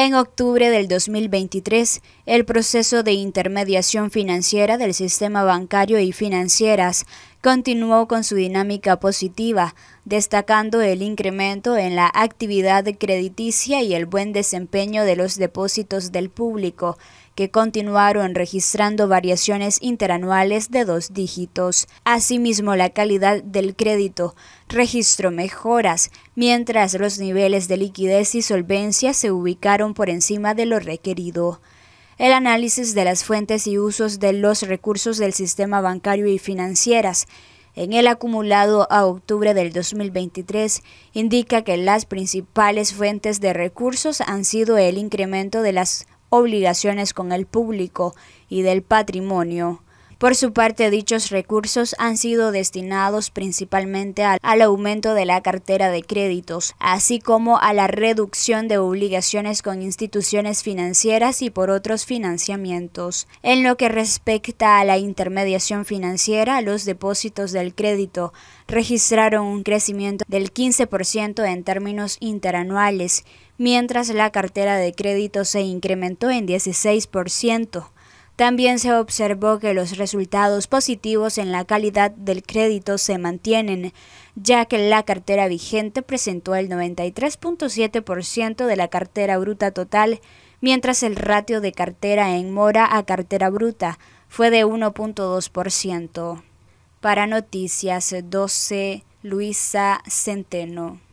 En octubre del 2023, el proceso de intermediación financiera del sistema bancario y financieras continuó con su dinámica positiva, destacando el incremento en la actividad crediticia y el buen desempeño de los depósitos del público, que continuaron registrando variaciones interanuales de dos dígitos. Asimismo, la calidad del crédito registró mejoras, mientras los niveles de liquidez y solvencia se ubicaron por encima de lo requerido. El análisis de las fuentes y usos de los recursos del sistema bancario y financieras en el acumulado a octubre del 2023 indica que las principales fuentes de recursos han sido el incremento de las obligaciones con el público y del patrimonio por su parte, dichos recursos han sido destinados principalmente al, al aumento de la cartera de créditos, así como a la reducción de obligaciones con instituciones financieras y por otros financiamientos. En lo que respecta a la intermediación financiera, los depósitos del crédito registraron un crecimiento del 15% en términos interanuales, mientras la cartera de crédito se incrementó en 16%. También se observó que los resultados positivos en la calidad del crédito se mantienen, ya que la cartera vigente presentó el 93.7% de la cartera bruta total, mientras el ratio de cartera en mora a cartera bruta fue de 1.2%. Para Noticias 12, Luisa Centeno.